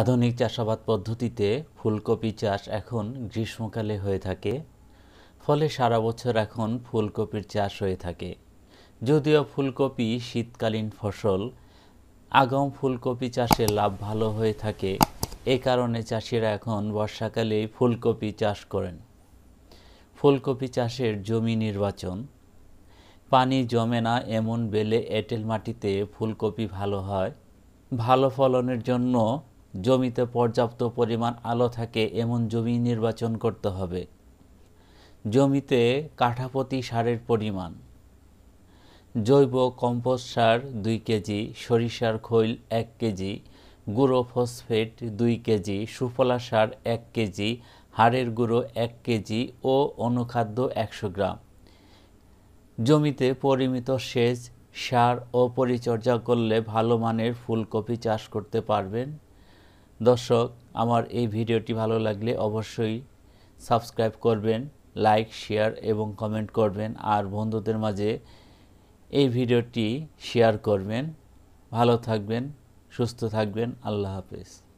আধুনিক চাষাবাদ পদ্ধতিতে ফুলকপি চাষ এখন গ্রীষ্মকালে হয়ে থাকে ফলে সারা বছর এখন ফুলকপির চাষ হয়ে থাকে যদিও ফুলকপি শীতকালীন ফসল আগম ফুলকপি চাষে লাভ ভালো হয়ে থাকে এ কারণে চাষিরা এখন বর্ষাকালে ফুলকপি চাষ করেন ফুলকপি চাষের জমি নির্বাচন পানি জমে না এমন বেলে এঁটেল মাটিতে ফুলকপি ভালো হয় ভালো ফলনের জন্য জমিতে পর্যাপ্ত পরিমাণ আলো থাকে এমন জমি নির্বাচন করতে হবে জমিতে কাঠাপতি সারের পরিমাণ জৈব কম্পোস্ট সার দুই কেজি সরিষার খৈল এক কেজি গুঁড়ো ফসফেট দুই কেজি সুফলা সার এক কেজি হাড়ের গুঁড়ো এক কেজি ও অনুখাদ্য একশো গ্রাম জমিতে পরিমিত সেচ সার ও পরিচর্যা করলে ভালো মানের ফুলকপি চাষ করতে পারবেন দর্শক আমার এই ভিডিওটি ভালো লাগলে অবশ্যই সাবস্ক্রাইব করবেন লাইক শেয়ার এবং কমেন্ট করবেন আর বন্ধুদের মাঝে এই ভিডিওটি শেয়ার করবেন ভালো থাকবেন সুস্থ থাকবেন আল্লাহ হাফেজ